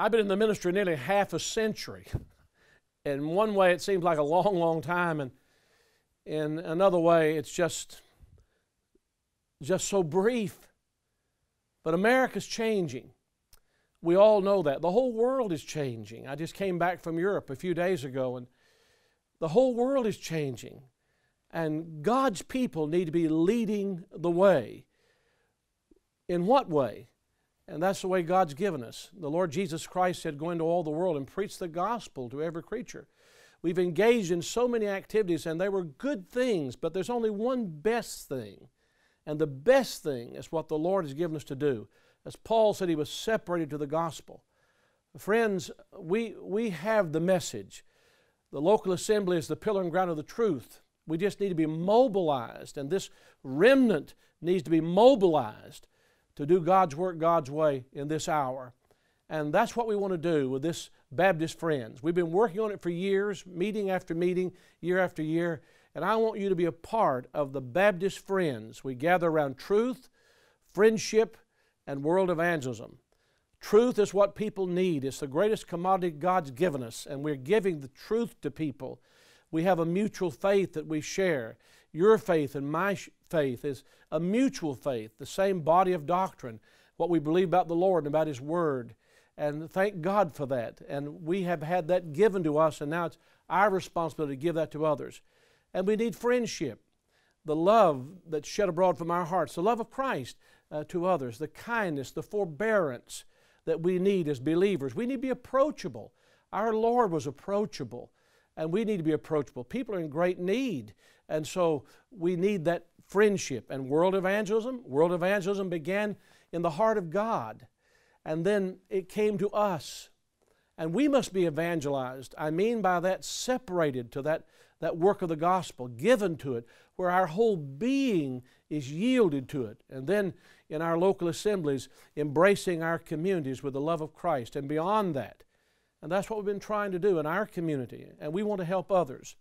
I've been in the ministry nearly half a century. In one way, it seems like a long, long time, and in another way, it's just, just so brief. But America's changing. We all know that. The whole world is changing. I just came back from Europe a few days ago, and the whole world is changing. And God's people need to be leading the way. In what way? And that's the way God's given us. The Lord Jesus Christ said, Go into all the world and preach the gospel to every creature. We've engaged in so many activities, and they were good things, but there's only one best thing. And the best thing is what the Lord has given us to do. As Paul said, he was separated to the gospel. Friends, we, we have the message. The local assembly is the pillar and ground of the truth. We just need to be mobilized, and this remnant needs to be mobilized to do God's work God's way in this hour. And that's what we want to do with this Baptist Friends. We've been working on it for years, meeting after meeting, year after year. And I want you to be a part of the Baptist Friends. We gather around truth, friendship, and world evangelism. Truth is what people need. It's the greatest commodity God's given us, and we're giving the truth to people. We have a mutual faith that we share. Your faith and my faith is a mutual faith, the same body of doctrine, what we believe about the Lord and about His Word. And thank God for that. And we have had that given to us, and now it's our responsibility to give that to others. And we need friendship, the love that's shed abroad from our hearts, the love of Christ uh, to others, the kindness, the forbearance that we need as believers. We need to be approachable. Our Lord was approachable and we need to be approachable. People are in great need, and so we need that friendship and world evangelism. World evangelism began in the heart of God, and then it came to us. And we must be evangelized. I mean by that, separated to that, that work of the gospel, given to it, where our whole being is yielded to it. And then in our local assemblies, embracing our communities with the love of Christ. And beyond that, and that's what we've been trying to do in our community, and we want to help others.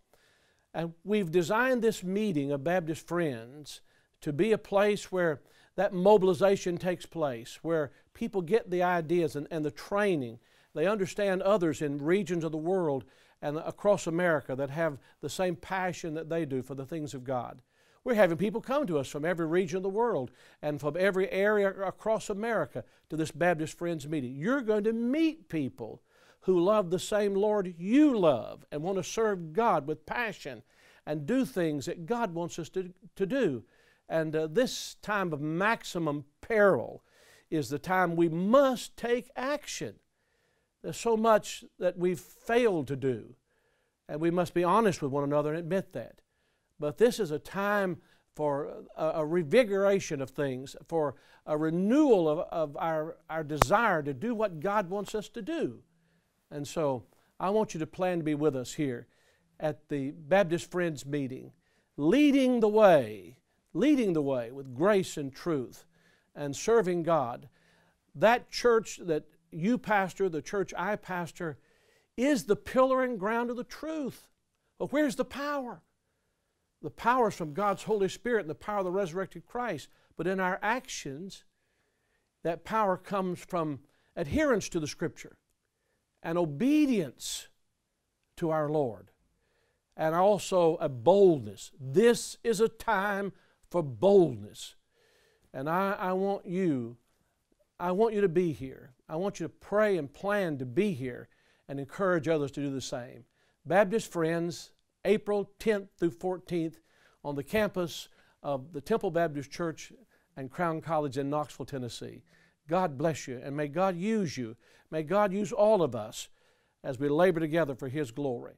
And we've designed this meeting of Baptist Friends to be a place where that mobilization takes place, where people get the ideas and, and the training. They understand others in regions of the world and across America that have the same passion that they do for the things of God. We're having people come to us from every region of the world and from every area across America to this Baptist Friends meeting. You're going to meet people who love the same Lord you love and want to serve God with passion and do things that God wants us to, to do. And uh, this time of maximum peril is the time we must take action. There's so much that we've failed to do, and we must be honest with one another and admit that. But this is a time for a, a revigoration of things, for a renewal of, of our, our desire to do what God wants us to do. And so I want you to plan to be with us here at the Baptist Friends meeting, leading the way, leading the way with grace and truth and serving God. That church that you pastor, the church I pastor, is the pillar and ground of the truth. But where's the power? The power is from God's Holy Spirit and the power of the resurrected Christ. But in our actions, that power comes from adherence to the Scripture and obedience to our Lord and also a boldness. This is a time for boldness. And I, I want you, I want you to be here. I want you to pray and plan to be here and encourage others to do the same. Baptist Friends, April 10th through 14th on the campus of the Temple Baptist Church and Crown College in Knoxville, Tennessee. God bless you, and may God use you. May God use all of us as we labor together for His glory.